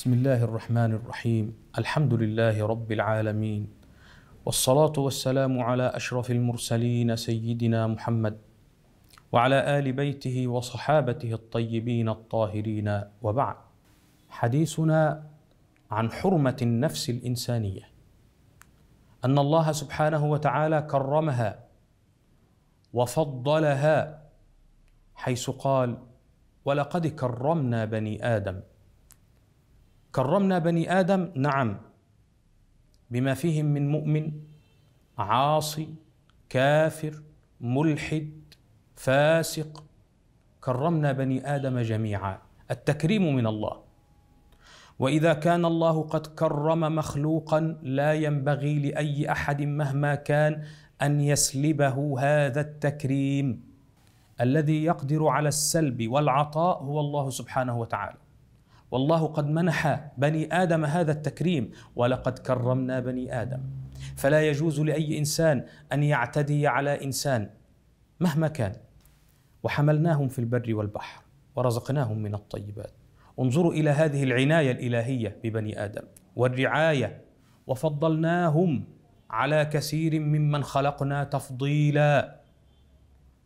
بسم الله الرحمن الرحيم الحمد لله رب العالمين والصلاه والسلام على اشرف المرسلين سيدنا محمد وعلى ال بيته وصحابته الطيبين الطاهرين وبعد حديثنا عن حرمه النفس الانسانيه ان الله سبحانه وتعالى كرمها وفضلها حيث قال ولقد كرمنا بني ادم كرمنا بني ادم نعم بما فيهم من مؤمن عاصي كافر ملحد فاسق كرمنا بني ادم جميعا التكريم من الله واذا كان الله قد كرم مخلوقا لا ينبغي لاي احد مهما كان ان يسلبه هذا التكريم الذي يقدر على السلب والعطاء هو الله سبحانه وتعالى والله قد منح بني ادم هذا التكريم ولقد كرمنا بني ادم فلا يجوز لاي انسان ان يعتدي على انسان مهما كان وحملناهم في البر والبحر ورزقناهم من الطيبات انظروا الى هذه العنايه الالهيه ببني ادم والرعايه وفضلناهم على كثير ممن خلقنا تفضيلا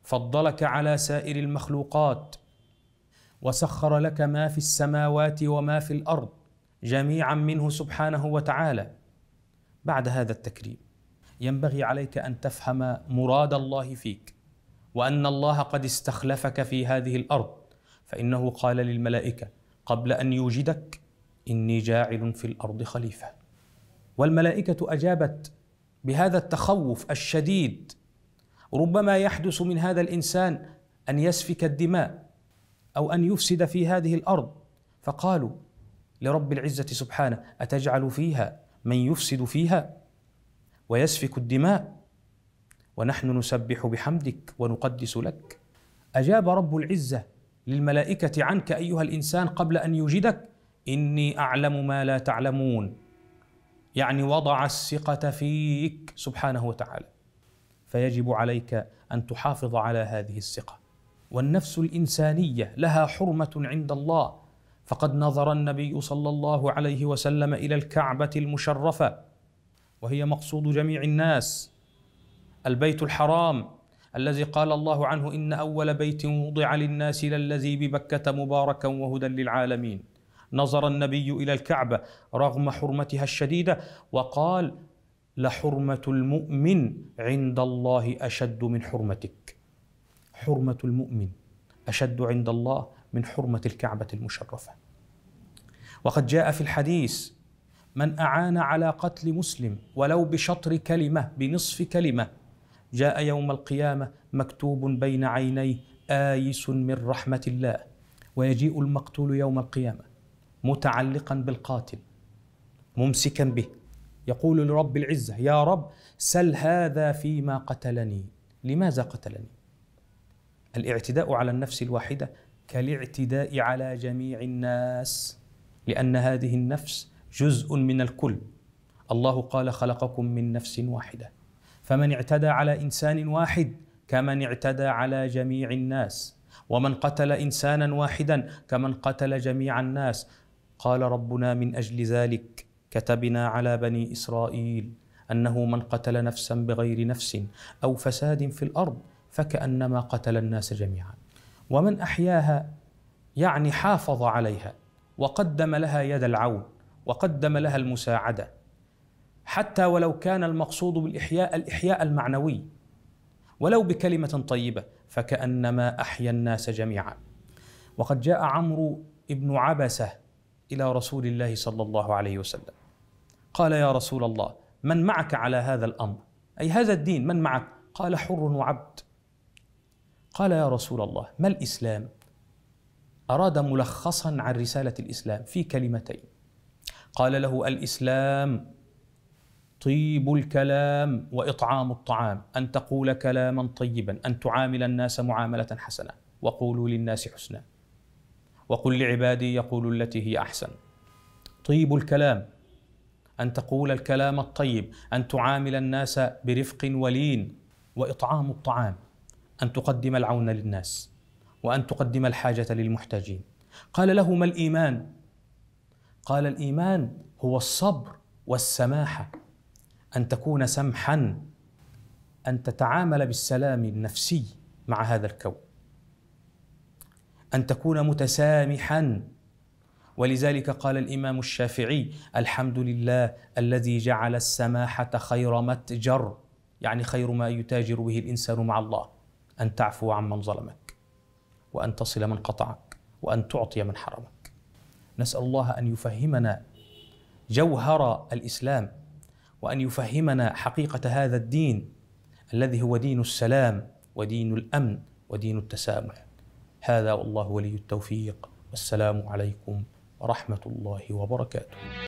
فضلك على سائر المخلوقات وسخر لك ما في السماوات وما في الارض جميعا منه سبحانه وتعالى بعد هذا التكريم ينبغي عليك ان تفهم مراد الله فيك وان الله قد استخلفك في هذه الارض فانه قال للملائكه قبل ان يوجدك اني جاعل في الارض خليفه والملائكه اجابت بهذا التخوف الشديد ربما يحدث من هذا الانسان ان يسفك الدماء أو أن يفسد في هذه الأرض فقالوا لرب العزة سبحانه أتجعل فيها من يفسد فيها ويسفك الدماء ونحن نسبح بحمدك ونقدس لك أجاب رب العزة للملائكة عنك أيها الإنسان قبل أن يوجدك إني أعلم ما لا تعلمون يعني وضع الثقة فيك سبحانه وتعالى فيجب عليك أن تحافظ على هذه الثقة والنفس الانسانيه لها حرمه عند الله فقد نظر النبي صلى الله عليه وسلم الى الكعبه المشرفه وهي مقصود جميع الناس البيت الحرام الذي قال الله عنه ان اول بيت وضع للناس للذي ببكه مباركا وهدى للعالمين نظر النبي الى الكعبه رغم حرمتها الشديده وقال لحرمه المؤمن عند الله اشد من حرمتك حرمة المؤمن أشد عند الله من حرمة الكعبة المشرفة وقد جاء في الحديث من أعان على قتل مسلم ولو بشطر كلمة بنصف كلمة جاء يوم القيامة مكتوب بين عينيه آيس من رحمة الله ويجيء المقتول يوم القيامة متعلقا بالقاتل ممسكا به يقول لرب العزة يا رب سل هذا فيما قتلني لماذا قتلني الاعتداء على النفس الواحدة كالاعتداء على جميع الناس لأن هذه النفس جزء من الكل الله قال خلقكم من نفس واحدة فمن اعتدى على إنسان واحد كمن اعتدى على جميع الناس ومن قتل إنسانا واحدا كمن قتل جميع الناس قال ربنا من أجل ذلك كتبنا على بني إسرائيل أنه من قتل نفسا بغير نفس أو فساد في الأرض فكأنما قتل الناس جميعا ومن أحياها يعني حافظ عليها وقدم لها يد العون وقدم لها المساعدة حتى ولو كان المقصود بالإحياء الإحياء المعنوي ولو بكلمة طيبة فكأنما أحيا الناس جميعا وقد جاء عمرو بن عبسة إلى رسول الله صلى الله عليه وسلم قال يا رسول الله من معك على هذا الأمر أي هذا الدين من معك قال حر وعبد قال يا رسول الله ما الاسلام اراد ملخصا عن رساله الاسلام في كلمتين قال له الاسلام طيب الكلام واطعام الطعام ان تقول كلاما طيبا ان تعامل الناس معامله حسنه وقولوا للناس حسنا وقل لعبادي يقولوا التي هي احسن طيب الكلام ان تقول الكلام الطيب ان تعامل الناس برفق ولين واطعام الطعام أن تقدم العون للناس وأن تقدم الحاجة للمحتاجين قال له ما الإيمان؟ قال الإيمان هو الصبر والسماحة أن تكون سمحا أن تتعامل بالسلام النفسي مع هذا الكون أن تكون متسامحا ولذلك قال الإمام الشافعي الحمد لله الذي جعل السماحة خير متجر يعني خير ما يتاجر به الإنسان مع الله أن تعفو عمن ظلمك وأن تصل من قطعك وأن تعطي من حرمك نسأل الله أن يفهمنا جوهر الإسلام وأن يفهمنا حقيقة هذا الدين الذي هو دين السلام ودين الأمن ودين التسامح هذا والله ولي التوفيق والسلام عليكم ورحمة الله وبركاته